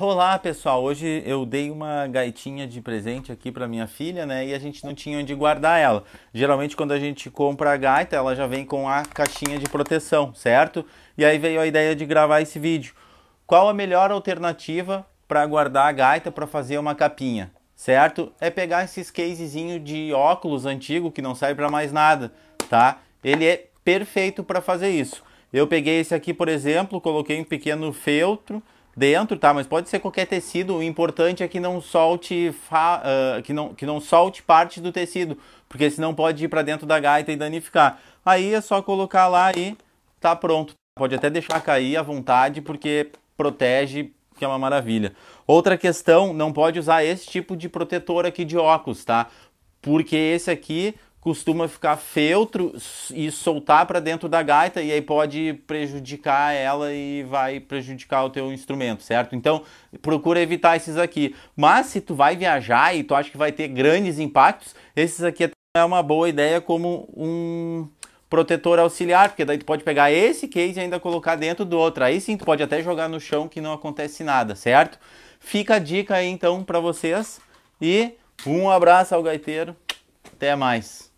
Olá pessoal, hoje eu dei uma gaitinha de presente aqui para minha filha, né? E a gente não tinha onde guardar ela. Geralmente quando a gente compra a gaita, ela já vem com a caixinha de proteção, certo? E aí veio a ideia de gravar esse vídeo. Qual a melhor alternativa para guardar a gaita para fazer uma capinha, certo? É pegar esses casezinho de óculos antigo que não serve para mais nada, tá? Ele é perfeito para fazer isso. Eu peguei esse aqui, por exemplo, coloquei um pequeno feltro dentro, tá? Mas pode ser qualquer tecido. O importante é que não solte uh, que, não, que não solte parte do tecido, porque senão pode ir para dentro da gaita e danificar. Aí é só colocar lá e tá pronto. Pode até deixar cair à vontade, porque protege, que é uma maravilha. Outra questão, não pode usar esse tipo de protetor aqui de óculos, tá? Porque esse aqui costuma ficar feltro e soltar para dentro da gaita e aí pode prejudicar ela e vai prejudicar o teu instrumento, certo? Então, procura evitar esses aqui. Mas se tu vai viajar e tu acha que vai ter grandes impactos, esses aqui é uma boa ideia como um protetor auxiliar, porque daí tu pode pegar esse case e ainda colocar dentro do outro. Aí sim tu pode até jogar no chão que não acontece nada, certo? Fica a dica aí então para vocês e um abraço ao gaiteiro. Até mais.